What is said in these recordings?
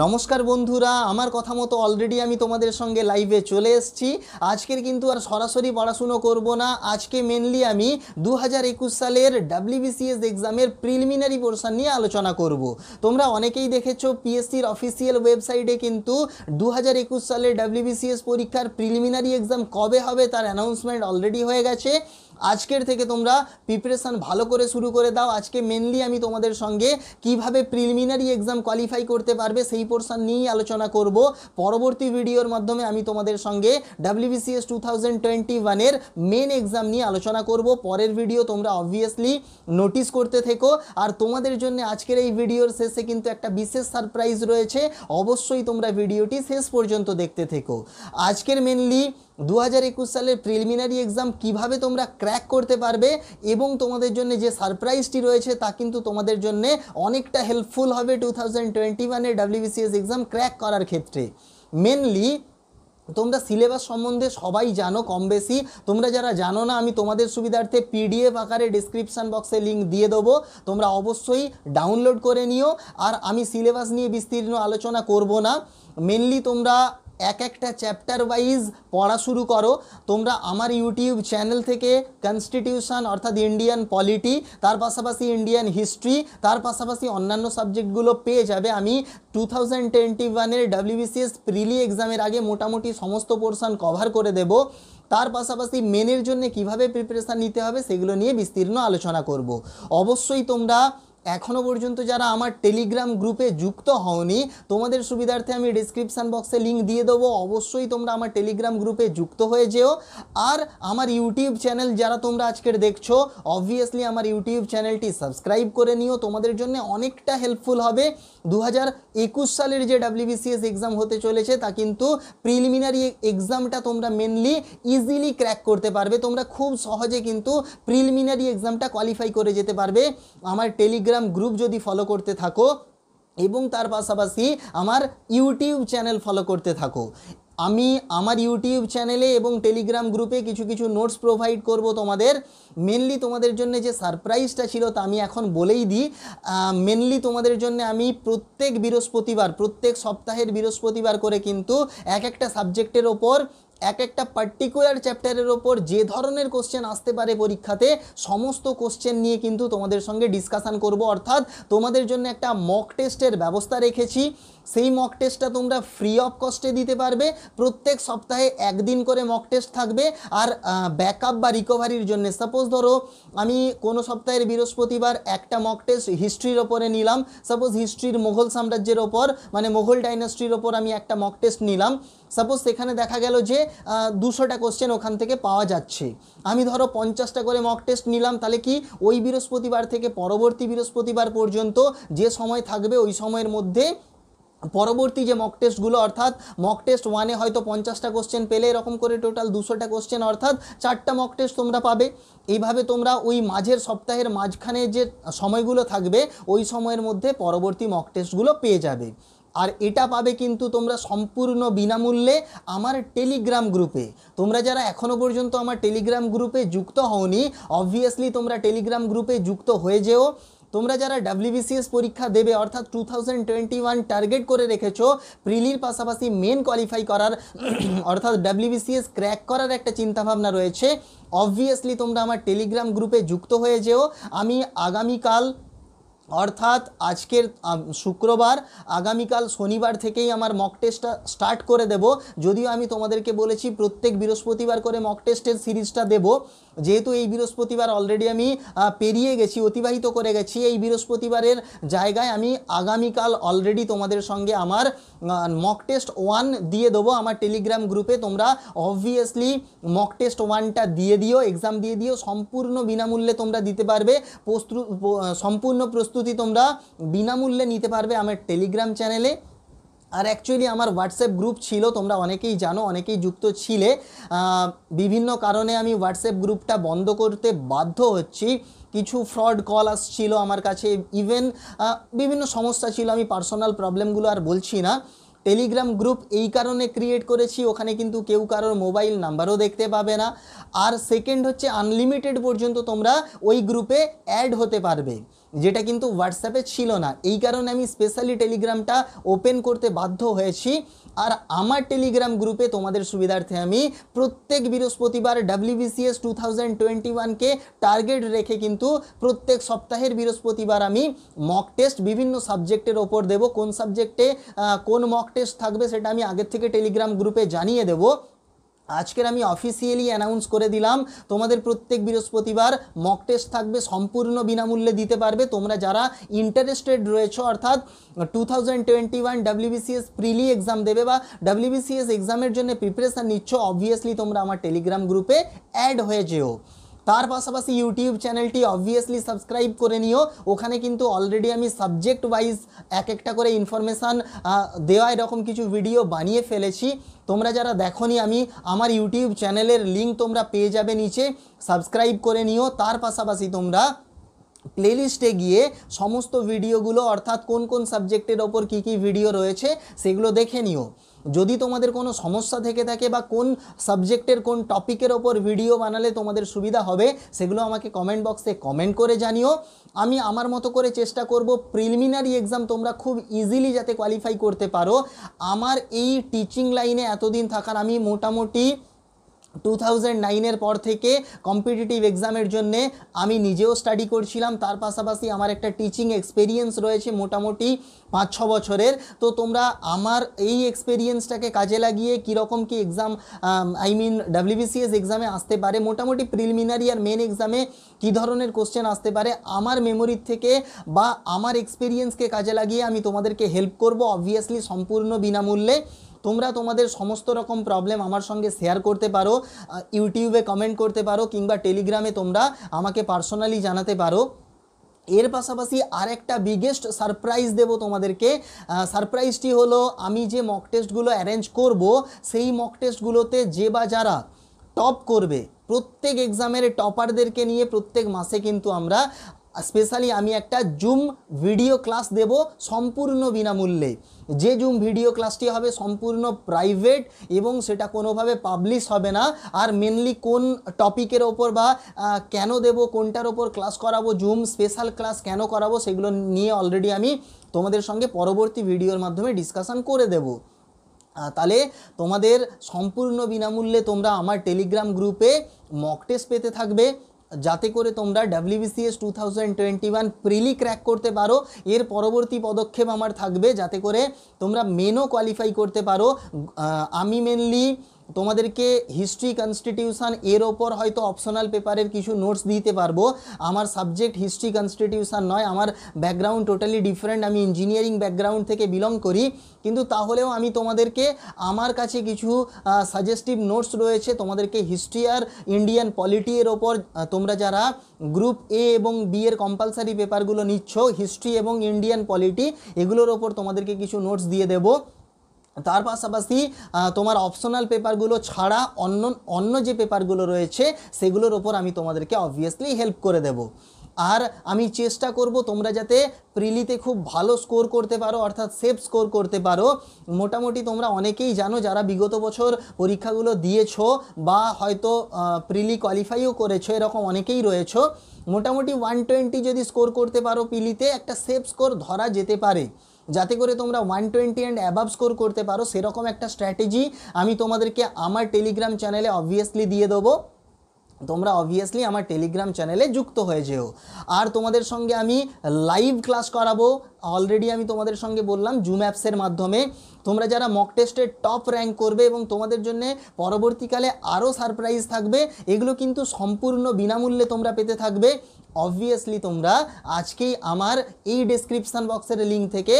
নমস্কার বন্ধুরা আমার কথা মতো অলরেডি আমি তোমাদের সঙ্গে লাইভে চলে এসেছি আজকের কিন্তু আর সরাসরি পড়াশুনো করব না আজকে মেনলি আমি দু সালের ডাব্লিউবিসিএস এক্সামের প্রিলিমিনারি পোর্শন নিয়ে আলোচনা করব তোমরা অনেকেই দেখেছো পিএসসির অফিসিয়াল ওয়েবসাইটে কিন্তু দু সালের ডাব্লিউবিসিএস পরীক্ষার প্রিলিমিনারি এক্সাম কবে হবে তার অ্যানাউন্সমেন্ট অলরেডি হয়ে গেছে আজকের থেকে তোমরা প্রিপারেশান ভালো করে শুরু করে দাও আজকে মেনলি আমি তোমাদের সঙ্গে কিভাবে প্রিলিমিনারি এক্সাম কোয়ালিফাই করতে পারবে সেই পোর্শন নিয়েই আলোচনা করব পরবর্তী ভিডিওর মাধ্যমে আমি তোমাদের সঙ্গে ডাব্লিউবিসিএস টু থাউজেন্ড টোয়েন্টি ওয়ানের মেন এক্সাম নিয়ে আলোচনা করব পরের ভিডিও তোমরা অবভিয়াসলি নোটিস করতে থেকো আর তোমাদের জন্য আজকের এই ভিডিওর শেষে কিন্তু একটা বিশেষ সারপ্রাইজ রয়েছে অবশ্যই তোমরা ভিডিওটি শেষ পর্যন্ত দেখতে থেকো আজকের মেনলি দু হাজার একুশ সালের প্রিলিমিনারি এক্সাম কিভাবে তোমরা ক্র্যাক করতে পারবে এবং তোমাদের জন্য যে সারপ্রাইজটি রয়েছে তা কিন্তু তোমাদের জন্য অনেকটা হেল্পফুল হবে টু থাউজেন্ড টোয়েন্টি ওয়ানের ডাব্লিউবিসিএস এক্সাম ক্র্যাক করার ক্ষেত্রে মেনলি তোমরা সিলেবাস সম্বন্ধে সবাই জানো কম বেশি তোমরা যারা জানো না আমি তোমাদের সুবিধার্থে পিডিএফ আকারে ডিসক্রিপশান বক্সে লিঙ্ক দিয়ে দেবো তোমরা অবশ্যই ডাউনলোড করে নিও আর আমি সিলেবাস নিয়ে বিস্তীর্ণ আলোচনা করব না মেনলি তোমরা এক একটা চ্যাপ্টার ওয়াইজ পড়া শুরু করো তোমরা আমার ইউটিউব চ্যানেল থেকে কনস্টিটিউশন অর্থাৎ ইন্ডিয়ান পলিটি তার পাশাপাশি ইন্ডিয়ান হিস্ট্রি তার পাশাপাশি অন্যান্য সাবজেক্টগুলো পেয়ে যাবে আমি টু থাউজেন্ড টোয়েন্টি ওয়ানের ডাব্লিউবিসিএস প্রিলি এক্সামের আগে মোটামুটি সমস্ত পোর্শন কভার করে দেব তার পাশাপাশি মেনের জন্য কিভাবে প্রিপারেশান নিতে হবে সেগুলো নিয়ে বিস্তীর্ণ আলোচনা করব অবশ্যই তোমরা এখনও পর্যন্ত যারা আমার টেলিগ্রাম গ্রুপে যুক্ত হওনি তোমাদের সুবিধার্থে আমি ডিসক্রিপশান বক্সে লিঙ্ক দিয়ে দেবো অবশ্যই তোমরা আমার টেলিগ্রাম গ্রুপে যুক্ত হয়ে যেও আর আমার ইউটিউব চ্যানেল যারা তোমরা আজকের দেখছো অবভিয়াসলি আমার ইউটিউব চ্যানেলটি সাবস্ক্রাইব করে নিও তোমাদের জন্য অনেকটা হেল্পফুল হবে দু সালের যে ডাব্লিউবিসিএস এক্সাম হতে চলেছে তা কিন্তু প্রিলিমিনারি এক্সামটা তোমরা মেনলি ইজিলি ক্র্যাক করতে পারবে তোমরা খুব সহজে কিন্তু প্রিলিমিনারি এক্সামটা কোয়ালিফাই করে যেতে পারবে আমার টেলিগ্রাম গ্রুপ যদি ফলো করতে থাকো এবং তার পাশাপাশি আমার ইউটিউব চ্যানেল ফলো করতে থাকো আমি আমার ইউটিউব চ্যানেলে এবং টেলিগ্রাম গ্রুপে কিছু কিছু নোটস প্রোভাইড করব তোমাদের মেনলি তোমাদের জন্য যে সারপ্রাইজটা ছিল তা আমি এখন বলেই দিই মেনলি তোমাদের জন্য আমি প্রত্যেক বৃহস্পতিবার প্রত্যেক সপ্তাহের বৃহস্পতিবার করে কিন্তু এক একটা সাবজেক্টের ওপর এক একটা পার্টিকুলার চ্যাপ্টারের ওপর যে ধরনের কোশ্চেন আসতে পারে পরীক্ষাতে সমস্ত কোশ্চেন নিয়ে কিন্তু তোমাদের সঙ্গে ডিসকাশান করব অর্থাৎ তোমাদের জন্য একটা মক টেস্টের ব্যবস্থা রেখেছি সেই মক টেস্টটা তোমরা ফ্রি অফ কস্টে দিতে পারবে প্রত্যেক সপ্তাহে একদিন করে মক টেস্ট থাকবে আর ব্যাকআপ বা রিকভারির জন্য সাপোজ ধরো আমি কোনো সপ্তাহের বৃহস্পতিবার একটা মক টেস্ট হিস্ট্রির ওপরে নিলাম সাপোজ হিস্ট্রির মোঘল সাম্রাজ্যের ওপর মানে মোঘল ডাইনাস্ট্রির ওপর আমি একটা মক টেস্ট নিলাম সাপোজ সেখানে দেখা গেল যে দুশোটা কোশ্চেন ওখান থেকে পাওয়া যাচ্ছে আমি ধরো পঞ্চাশটা করে মক টেস্ট নিলাম তাহলে কি ওই বৃহস্পতিবার থেকে পরবর্তী বৃহস্পতিবার পর্যন্ত যে সময় থাকবে ওই সময়ের মধ্যে পরবর্তী যে মক টেস্টগুলো অর্থাৎ মক টেস্ট ওয়ানে হয়তো পঞ্চাশটা কোশ্চেন পেলে এরকম করে টোটাল দুশোটা কোশ্চেন অর্থাৎ চারটা মক টেস্ট তোমরা পাবে এইভাবে তোমরা ওই মাঝের সপ্তাহের মাঝখানে যে সময়গুলো থাকবে ওই সময়ের মধ্যে পরবর্তী মক টেস্টগুলো পেয়ে যাবে আর এটা পাবে কিন্তু তোমরা সম্পূর্ণ বিনামূল্যে আমার টেলিগ্রাম গ্রুপে তোমরা যারা এখনও পর্যন্ত আমার টেলিগ্রাম গ্রুপে যুক্ত হওনি অবভিয়াসলি তোমরা টেলিগ্রাম গ্রুপে যুক্ত হয়ে যেও তোমরা যারা ডাব্লিউবিসিএস পরীক্ষা দেবে অর্থাৎ two thousand twenty one target করে রেখেছো প্রিলির পাশাপাশি মেন কোয়ালিফাই করার অর্থাৎ ডাব্লিউবিসিএস ক্র্যাক করার একটা চিন্তাভাবনা রয়েছে অবভিয়াসলি তোমরা আমার টেলিগ্রাম গ্রুপে যুক্ত হয়ে যেও আমি আগামীকাল অর্থাৎ আজকের শুক্রবার আগামীকাল শনিবার থেকেই আমার মক টেস্টটা স্টার্ট করে দেব যদিও আমি তোমাদেরকে বলেছি প্রত্যেক বৃহস্পতিবার করে মক টেস্টের সিরিজটা দেব যেহেতু এই বৃহস্পতিবার অলরেডি আমি পেরিয়ে গেছি অতিবাহিত করে গেছি এই বৃহস্পতিবারের জায়গায় আমি আগামীকাল অলরেডি তোমাদের সঙ্গে আমার মক টেস্ট ওয়ান দিয়ে দেবো আমার টেলিগ্রাম গ্রুপে তোমরা অবভিয়াসলি মক টেস্ট ওয়ানটা দিয়ে দিও এক্সাম দিয়ে দিও সম্পূর্ণ বিনামূল্যে তোমরা দিতে পারবে প্রস্তুত সম্পূর্ণ প্রস্তুত প্রস্তুতি তোমরা বিনামূল্যে নিতে পারবে আমার টেলিগ্রাম চ্যানেলে আর অ্যাকচুয়ালি আমার হোয়াটসঅ্যাপ গ্রুপ ছিল তোমরা অনেকেই জানো অনেকেই যুক্ত ছিলে বিভিন্ন কারণে আমি হোয়াটসঅ্যাপ গ্রুপটা বন্ধ করতে বাধ্য হচ্ছি কিছু ফ্রড কল আসছিল আমার কাছে ইভেন বিভিন্ন সমস্যা ছিল আমি পার্সোনাল প্রবলেমগুলো আর বলছি না টেলিগ্রাম গ্রুপ এই কারণে ক্রিয়েট করেছি ওখানে কিন্তু কেউ কারোর মোবাইল নাম্বারও দেখতে পাবে না আর সেকেন্ড হচ্ছে আনলিমিটেড পর্যন্ত তোমরা ওই গ্রুপে অ্যাড হতে পারবে যেটা কিন্তু হোয়াটসঅ্যাপে ছিল না এই কারণে আমি স্পেশালি টেলিগ্রামটা ওপেন করতে বাধ্য হয়েছি আর আমার টেলিগ্রাম গ্রুপে তোমাদের সুবিধার্থে আমি প্রত্যেক বৃহস্পতিবার ডাব্লিউবিসিএস টু থাউজেন্ড টোয়েন্টি ওয়ানকে টার্গেট রেখে কিন্তু প্রত্যেক সপ্তাহের বৃহস্পতিবার আমি মক টেস্ট বিভিন্ন সাবজেক্টের ওপর দেব কোন সাবজেক্টে কোন মক টেস্ট থাকবে সেটা আমি আগের থেকে টেলিগ্রাম গ্রুপে জানিয়ে দেবো আজকের আমি অফিসিয়ালি অ্যানাউন্স করে দিলাম তোমাদের প্রত্যেক বৃহস্পতিবার মক টেস্ট থাকবে সম্পূর্ণ বিনামূল্যে দিতে পারবে তোমরা যারা ইন্টারেস্টেড রয়েছো অর্থাৎ two thousand twenty one prelim exam দেবে বা ডাব্লিউবিসিএস এক্সামের জন্য প্রিপারেশান নিচ্ছ অবভিয়াসলি তোমরা আমার টেলিগ্রাম গ্রুপে অ্যাড হয়ে যেও তার পাশাপাশি ইউটিউব চ্যানেলটি অবভিয়াসলি সাবস্ক্রাইব করে নিও ওখানে কিন্তু অলরেডি আমি সাবজেক্ট ওয়াইজ এক একটা করে ইনফরমেশান দেওয়া এরকম কিছু ভিডিও বানিয়ে ফেলেছি তোমরা যারা দেখনি আমি আমার ইউটিউব চ্যানেলের লিঙ্ক তোমরা পেয়ে যাবে নিচে সাবস্ক্রাইব করে নিও তার পাশাপাশি তোমরা প্লেলিস্টে গিয়ে সমস্ত ভিডিওগুলো অর্থাৎ কোন কোন সাবজেক্টের ওপর কী কী ভিডিও রয়েছে সেগুলো দেখে নিও যদি তোমাদের কোনো সমস্যা থেকে থাকে বা কোন সাবজেক্টের কোন টপিকের ওপর ভিডিও বানালে তোমাদের সুবিধা হবে সেগুলো আমাকে কমেন্ট বক্সে কমেন্ট করে জানিও আমি আমার মতো করে চেষ্টা করব প্রিলিমিনারি এক্সাম তোমরা খুব ইজিলি যাতে কোয়ালিফাই করতে পারো আমার এই টিচিং লাইনে এতদিন থাকার আমি মোটামুটি টু থাউজেন্ড নাইনের পর থেকে কম্পিটিটিভ এক্সামের জন্যে আমি নিজেও স্টাডি করছিলাম তার পাশাপাশি আমার একটা টিচিং এক্সপিরিয়েন্স রয়েছে মোটামুটি পাঁচ ছ বছরের তো তোমরা আমার এই এক্সপিরিয়েন্সটাকে কাজে লাগিয়ে কীরকম কি এক্সাম আই মিন ডাব্লিউবিসিএস এক্সামে আসতে পারে মোটামুটি প্রিলিমিনারি আর মেন এক্সামে কি ধরনের কোশ্চেন আসতে পারে আমার মেমোরির থেকে বা আমার এক্সপিরিয়েন্সকে কাজে লাগিয়ে আমি তোমাদেরকে হেল্প করব অবভিয়াসলি সম্পূর্ণ বিনামূল্যে তোমরা তোমাদের সমস্ত রকম প্রবলেম আমার সঙ্গে শেয়ার করতে পারো ইউটিউবে কমেন্ট করতে পারো কিংবা টেলিগ্রামে তোমরা আমাকে পার্সোনালি জানাতে পারো এর পাশাপাশি আরেকটা বিগেস্ট সারপ্রাইজ দেব তোমাদেরকে সারপ্রাইজটি হলো আমি যে মক টেস্টগুলো অ্যারেঞ্জ করব সেই মক টেস্টগুলোতে যে বা যারা টপ করবে প্রত্যেক এক্সামের টপারদেরকে নিয়ে প্রত্যেক মাসে কিন্তু আমরা স্পেশালি আমি একটা জুম ভিডিও ক্লাস দেব সম্পূর্ণ বিনামূল্যে যে জুম ভিডিও ক্লাসটি হবে সম্পূর্ণ প্রাইভেট এবং সেটা কোনোভাবে পাবলিশ হবে না আর মেনলি কোন টপিকের ওপর বা কেন দেব কোনটার ওপর ক্লাস করাবো জুম স্পেশাল ক্লাস কেন করাবো সেগুলো নিয়ে অলরেডি আমি তোমাদের সঙ্গে পরবর্তী ভিডিওর মাধ্যমে ডিসকাশন করে দেবো তাহলে তোমাদের সম্পূর্ণ বিনামূল্যে তোমরা আমার টেলিগ্রাম গ্রুপে মক টেস্ট পেতে থাকবে যাতে করে তোমরা WBCS two thousand twenty one prelim crack করতে পারো এর পরবর্তী পদক্ষেপ আমার থাকবে যাতে করে তোমরা মেনও কোয়ালিফাই করতে পারো আমি মেনলি তোমাদেরকে হিস্ট্রি কনস্টিটিউশান এর ওপর হয়তো অপশনাল পেপারের কিছু নোটস দিতে পারবো আমার সাবজেক্ট হিস্ট্রি কনস্টিটিউশান নয় আমার ব্যাকগ্রাউন্ড টোটালি ডিফারেন্ট আমি ইঞ্জিনিয়ারিং ব্যাকগ্রাউন্ড থেকে বিলং করি কিন্তু তাহলেও আমি তোমাদেরকে আমার কাছে কিছু সাজেস্টিভ নোটস রয়েছে তোমাদেরকে হিস্ট্রি আর ইন্ডিয়ান পলিটি এর ওপর তোমরা যারা গ্রুপ এ এবং বি এর কম্পালসারি পেপারগুলো নিচ্ছ হিস্ট্রি এবং ইন্ডিয়ান পলিটি এগুলোর ওপর তোমাদেরকে কিছু নোটস দিয়ে দেবো তার পাশাপাশি তোমার অপশনাল পেপারগুলো ছাড়া অন্য অন্য যে পেপারগুলো রয়েছে সেগুলোর ওপর আমি তোমাদেরকে অবভিয়াসলি হেল্প করে দেব আর আমি চেষ্টা করব তোমরা যাতে প্রিলিতে খুব ভালো স্কোর করতে পারো অর্থাৎ সেফ স্কোর করতে পারো মোটামুটি তোমরা অনেকেই জানো যারা বিগত বছর পরীক্ষাগুলো দিয়েছো বা হয়তো প্রিলি কোয়ালিফাইও করেছো এরকম অনেকেই রয়েছ মোটামুটি ওয়ান টোয়েন্টি যদি স্কোর করতে পারো প্রিলিতে একটা সেফ স্কোর ধরা যেতে পারে যাতে করে তোমরা one twenty and above score করতে পারো সেরকম একটা স্ট্র্যাটেজি আমি তোমাদেরকে আমার টেলিগ্রাম চ্যানেলে অবভিয়াসলি দিয়ে দেবো তোমরা অবভিয়াসলি আমার টেলিগ্রাম চ্যানেলে যুক্ত হয়ে যেও আর তোমাদের সঙ্গে আমি লাইভ ক্লাস করাবো অলরেডি আমি তোমাদের সঙ্গে বললাম জুম অ্যাপসের মাধ্যমে তোমরা যারা মক টেস্টে টপ র্যাঙ্ক করবে এবং তোমাদের জন্য পরবর্তীকালে আরও সারপ্রাইজ থাকবে এগুলো কিন্তু সম্পূর্ণ বিনামূল্যে তোমরা পেতে থাকবে অবভিয়াসলি তোমরা আজকেই আমার এই ডিসক্রিপশান বক্সের লিঙ্ক থেকে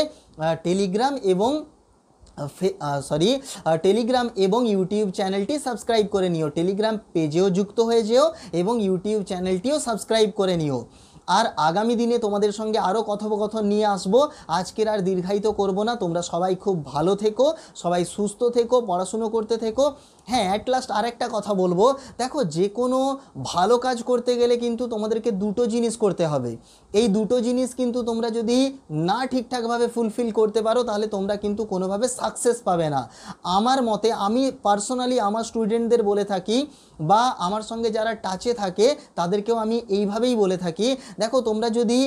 টেলিগ্রাম এবং সরি টেলিগ্রাম এবং ইউটিউব চ্যানেলটি সাবস্ক্রাইব করে নিও টেলিগ্রাম পেজেও যুক্ত হয়ে যেও এবং ইউটিউব চ্যানেলটিও সাবস্ক্রাইব করে নিও আর আগামী দিনে তোমাদের সঙ্গে আরও কথোপকথন নিয়ে আসব আজকের আর দীর্ঘায়িত করব না তোমরা সবাই খুব ভালো থেকো সবাই সুস্থ থেকো পড়াশুনো করতে থেকো হ্যাঁ অ্যাট লাস্ট আরেকটা কথা বলবো দেখো যে কোনো ভালো কাজ করতে গেলে কিন্তু তোমাদেরকে দুটো জিনিস করতে হবে এই দুটো জিনিস কিন্তু তোমরা যদি না ঠিকঠাকভাবে ফুলফিল করতে পারো তাহলে তোমরা কিন্তু কোনোভাবে সাকসেস পাবে না আমার মতে আমি পার্সোনালি আমার স্টুডেন্টদের বলে থাকি বা আমার সঙ্গে যারা টাচে থাকে তাদেরকেও আমি এইভাবেই বলে থাকি দেখো তোমরা যদি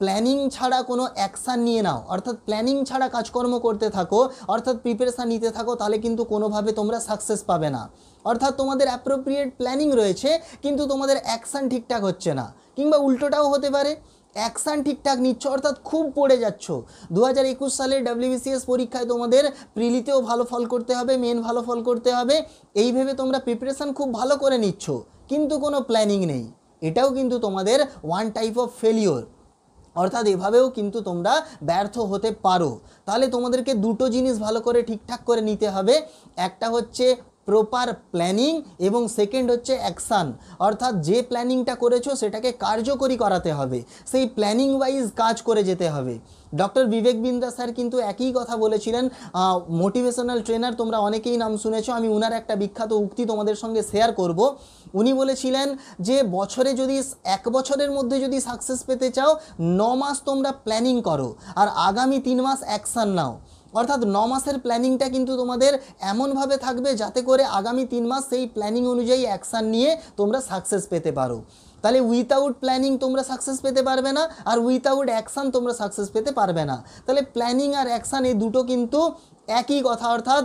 প্ল্যানিং ছাড়া কোনো অ্যাকশান নিয়ে নাও অর্থাৎ প্ল্যানিং ছাড়া কাজকর্ম করতে থাকো অর্থাৎ প্রিপারেশান নিতে থাকো তাহলে কিন্তু কোনোভাবে তোমরা সাকসেস পাবে না অর্থাৎ তোমাদের অ্যাপ্রোপ্রিয়েট প্ল্যানিং রয়েছে কিন্তু তোমাদের অ্যাকশান ঠিকঠাক হচ্ছে না কিংবা উল্টোটাও হতে পারে অ্যাকশান ঠিকঠাক নিচ্ছ অর্থাৎ খুব পড়ে যাচ্ছ দু হাজার একুশ সালে ডাব্লিউবিসিএস পরীক্ষায় তোমাদের প্রিলিতেও ভালো ফল করতে হবে মেন ভালো ফল করতে হবে এই ভেবে তোমরা প্রিপারেশান খুব ভালো করে নিচ্ছ কিন্তু কোনো প্ল্যানিং নেই এটাও কিন্তু তোমাদের ওয়ান টাইপ অফ ফেলিওর অর্থাৎ এভাবেও কিন্তু তোমরা ব্যর্থ হতে পারো তাহলে তোমাদেরকে দুটো জিনিস ভালো করে ঠিকঠাক করে নিতে হবে একটা হচ্ছে প্রপার প্ল্যানিং এবং সেকেন্ড হচ্ছে অ্যাকশান অর্থাৎ যে প্ল্যানিংটা করেছো সেটাকে কার্যকরী করাতে হবে সেই প্ল্যানিং ওয়াইজ কাজ করে যেতে হবে ডক্টর বিবেক বিন্দ্রা স্যার কিন্তু একই কথা বলেছিলেন মোটিভেশনাল ট্রেনার তোমরা অনেকেই নাম শুনেছ আমি উনার একটা বিখ্যাত উক্তি তোমাদের সঙ্গে শেয়ার করব উনি বলেছিলেন যে বছরে যদি এক বছরের মধ্যে যদি সাকসেস পেতে চাও ন মাস তোমরা প্ল্যানিং করো আর আগামী তিন মাস অ্যাকশান নাও অর্থাৎ ন মাসের প্ল্যানিংটা কিন্তু তোমাদের এমনভাবে থাকবে যাতে করে আগামী তিন মাস সেই প্ল্যানিং অনুযায়ী অ্যাকশান নিয়ে তোমরা সাকসেস পেতে পারো তাহলে উইথাউট প্ল্যানিং তোমরা সাকসেস পেতে পারবে না আর উইথাউট অ্যাকশান তোমরা সাকসেস পেতে পারবে না তাহলে প্ল্যানিং আর অ্যাকশান এই দুটো কিন্তু একই কথা অর্থাৎ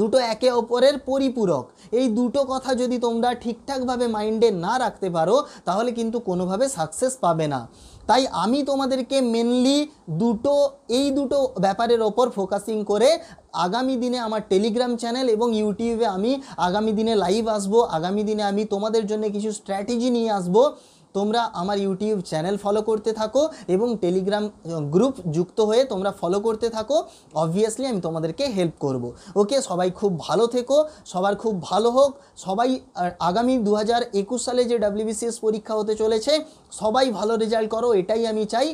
দুটো একে অপরের পরিপূরক এই দুটো কথা যদি তোমরা ঠিকঠাকভাবে মাইন্ডে না রাখতে পারো তাহলে কিন্তু কোনোভাবে সাকসেস পাবে না তাই আমি তোমাদেরকে মেনলি দুটো এই দুটো ব্যাপারের ওপর ফোকাসিং করে আগামী দিনে আমার টেলিগ্রাম চ্যানেল এবং ইউটিউবে আমি আগামী দিনে লাইভ আসব আগামী দিনে আমি তোমাদের জন্য কিছু স্ট্র্যাটেজি নিয়ে আসবো তোমরা আমার ইউটিউব চ্যানেল ফলো করতে থাকো এবং টেলিগ্রাম গ্রুপ যুক্ত হয়ে তোমরা ফলো করতে থাকো অবভিয়াসলি আমি তোমাদেরকে হেল্প করব ওকে সবাই খুব ভালো থেকো সবার খুব ভালো হোক সবাই আগামী দু সালে যে ডাব্লিউবিসিএস পরীক্ষা হতে চলেছে সবাই ভালো রেজাল্ট করো এটাই আমি চাই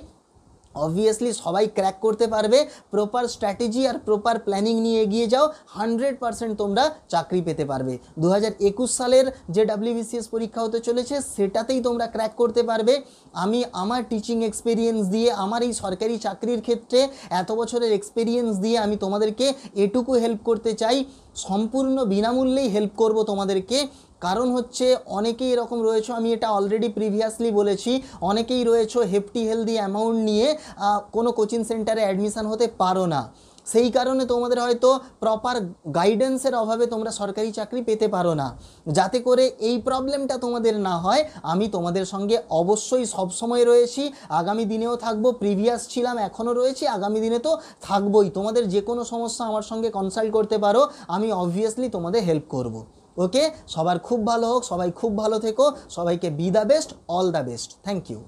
অবভিয়াসলি সবাই ক্র্যাক করতে পারবে প্রপার স্ট্র্যাটেজি আর প্রপার প্ল্যানিং নিয়ে এগিয়ে যাও হান্ড্রেড পারসেন্ট তোমরা চাকরি পেতে পারবে দু সালের যে ডাব্লিউবিসিএস পরীক্ষা হতে চলেছে সেটাতেই তোমরা ক্র্যাক করতে পারবে আমি আমার টিচিং এক্সপিরিয়েন্স দিয়ে আমার এই সরকারি চাকরির ক্ষেত্রে এত বছরের এক্সপিরিয়েন্স দিয়ে আমি তোমাদেরকে এটুকু হেল্প করতে চাই সম্পূর্ণ বিনামূল্যেই হেল্প করব তোমাদেরকে কারণ হচ্ছে অনেকেই এরকম রয়েছে আমি এটা অলরেডি প্রিভিয়াসলি বলেছি অনেকেই রয়েছে হেফটি হেলদি অ্যামাউন্ট নিয়ে কোনো কোচিং সেন্টারে অ্যাডমিশান হতে পারো না সেই কারণে তোমাদের হয়তো প্রপার গাইডেন্সের অভাবে তোমরা সরকারি চাকরি পেতে পারো না যাতে করে এই প্রবলেমটা তোমাদের না হয় আমি তোমাদের সঙ্গে অবশ্যই সবসময় রয়েছি আগামী দিনেও থাকবো প্রিভিয়াস ছিলাম এখনও রয়েছি আগামী দিনে তো থাকবোই তোমাদের যে কোনো সমস্যা আমার সঙ্গে কনসাল্ট করতে পারো আমি অবভিয়াসলি তোমাদের হেল্প করবো ওকে সবার খুব ভালো হোক সবাই খুব ভালো থেকো সবাইকে be the best all the best thank you